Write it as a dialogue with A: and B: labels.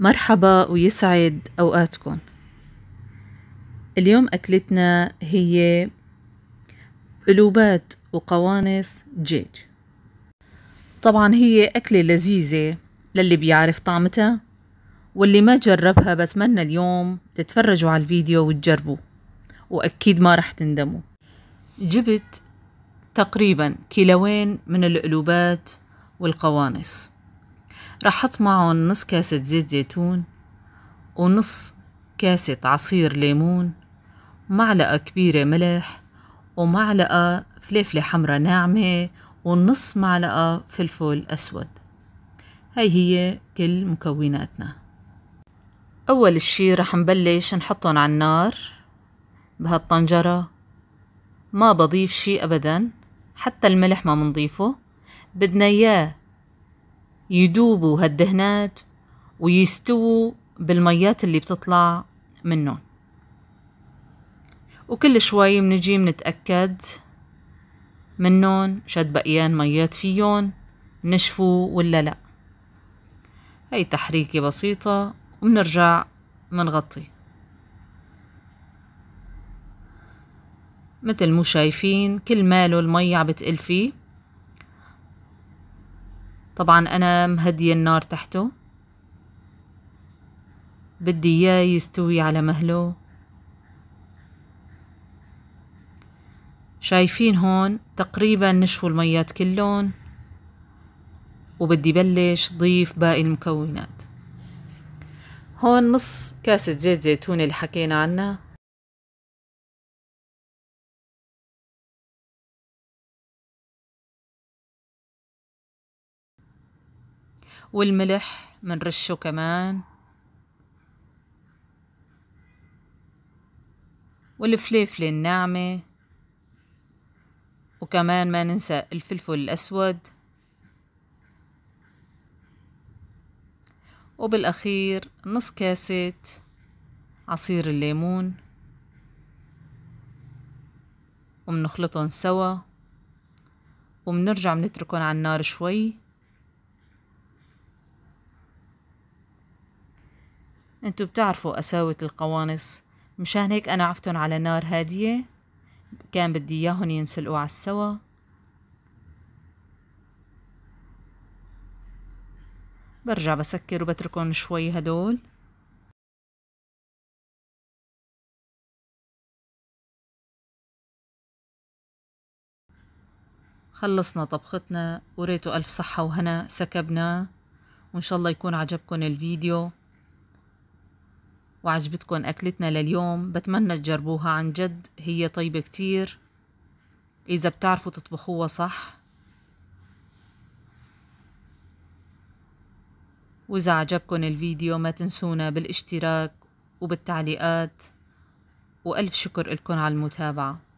A: مرحبا ويسعد أوقاتكم اليوم أكلتنا هي قلوبات وقوانص دجاج طبعا هي أكلة لذيذة للي بيعرف طعمتها واللي ما جربها بتمنى اليوم تتفرجوا على الفيديو وتجربوه وأكيد ما رح تندموا جبت تقريبا كيلوين من القلوبات والقوانص راح أحط معهم نص كاسة زيت زيتون ونص كاسة عصير ليمون معلقة كبيرة ملح ومعلقة فليفلة حمرا ناعمة ونص معلقة فلفل أسود هاي هي كل مكوناتنا أول شي رح نبلش نحطهم على النار بهالطنجرة ما بضيف شي أبدا حتى الملح ما منضيفه بدنا إياه يدوبوا هالدهنات ويستووا بالميات اللي بتطلع منهم وكل شوي منجي منتأكد منهم شد بقيان ميات فيهم نشفوا ولا لأ هاي تحريكة بسيطة وبنرجع منغطي مثل مو شايفين كل ماله المي عم بتقل فيه طبعا أنا مهدية النار تحته بدي إياه يستوي على مهله شايفين هون تقريبا نشفوا الميات كلهم وبدي بلش ضيف باقي المكونات هون نص كاسة زيت زيتون اللي حكينا عنها والملح بنرشه كمان والفليفلة الناعمة وكمان ما ننسى الفلفل الأسود وبالأخير نص كاسة عصير الليمون وبنخلطهم سوا وبنرجع بنتركهم على النار شوي انتو بتعرفوا قساوة القوانص مشان هيك أنا عفتن على نار هادية كان بدي إياهن ينسلقوا على السوا برجع بسكر وبتركن شوي هدول خلصنا طبختنا وريتوا ألف صحة وهنا سكبنا وإن شاء الله يكون عجبكن الفيديو وعجبتكم أكلتنا لليوم بتمنى تجربوها عن جد هي طيبة كتير إذا بتعرفوا تطبخوها صح وإذا عجبكم الفيديو ما تنسونا بالاشتراك وبالتعليقات وألف شكر لكم على المتابعة